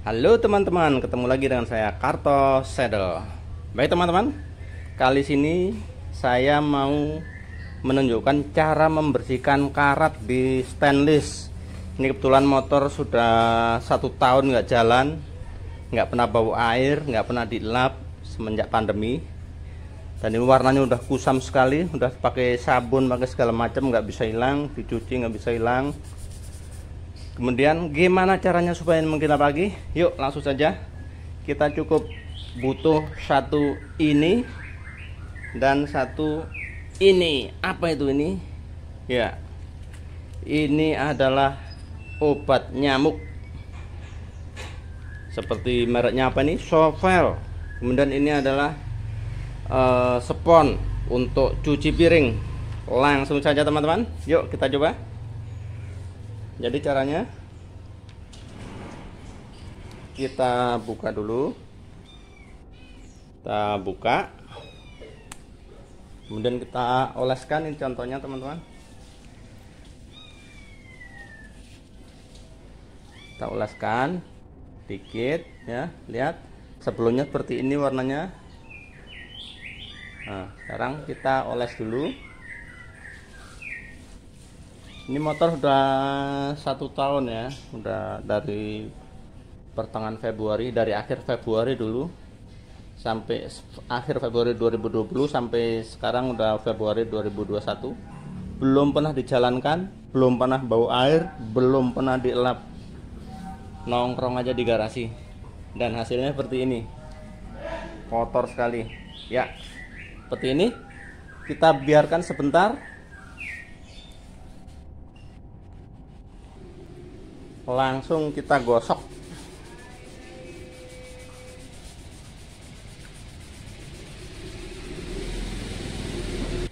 Halo teman-teman, ketemu lagi dengan saya Karto Saddle. Baik teman-teman, kali sini saya mau menunjukkan cara membersihkan karat di stainless. Ini kebetulan motor sudah satu tahun nggak jalan, nggak pernah bau air, nggak pernah dilap semenjak pandemi. Dan ini warnanya udah kusam sekali, udah pakai sabun, pakai segala macam nggak bisa hilang, dicuci nggak bisa hilang kemudian gimana caranya supaya mengkilap lagi yuk langsung saja kita cukup butuh satu ini dan satu ini apa itu ini ya ini adalah obat nyamuk seperti mereknya apa nih sovel kemudian ini adalah uh, spon untuk cuci piring langsung saja teman-teman yuk kita coba jadi caranya kita buka dulu kita buka kemudian kita oleskan ini contohnya teman-teman kita oleskan dikit ya lihat sebelumnya seperti ini warnanya nah sekarang kita oles dulu ini motor sudah satu tahun ya udah dari pertengahan Februari dari akhir Februari dulu sampai akhir Februari 2020 sampai sekarang udah Februari 2021 belum pernah dijalankan belum pernah bau air belum pernah dielap nongkrong aja di garasi dan hasilnya seperti ini kotor sekali ya seperti ini kita biarkan sebentar langsung kita gosok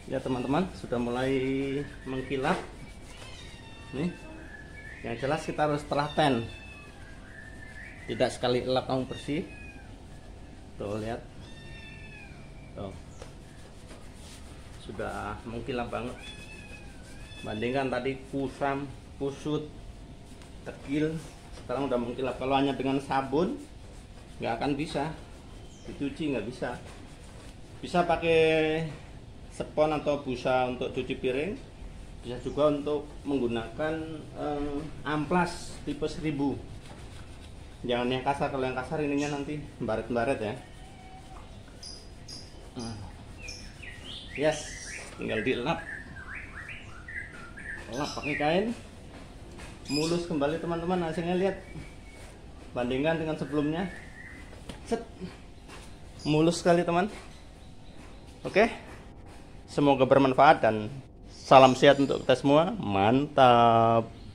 ya teman-teman sudah mulai mengkilap nih yang jelas kita harus telaten tidak sekali elap kamu bersih tuh lihat tuh sudah mengkilap banget bandingkan tadi kusam kusut tekil sekarang udah mengkilap kalau hanya dengan sabun nggak akan bisa dicuci nggak bisa bisa pakai sepon atau busa untuk cuci piring bisa juga untuk menggunakan eh, amplas tipe 1000 jangan yang kasar kalau yang kasar ininya nanti baret-baret ya hmm. yes tinggal dilap lap pakai kain mulus kembali teman-teman hasilnya lihat bandingkan dengan sebelumnya set mulus sekali teman oke semoga bermanfaat dan salam sehat untuk kita semua mantap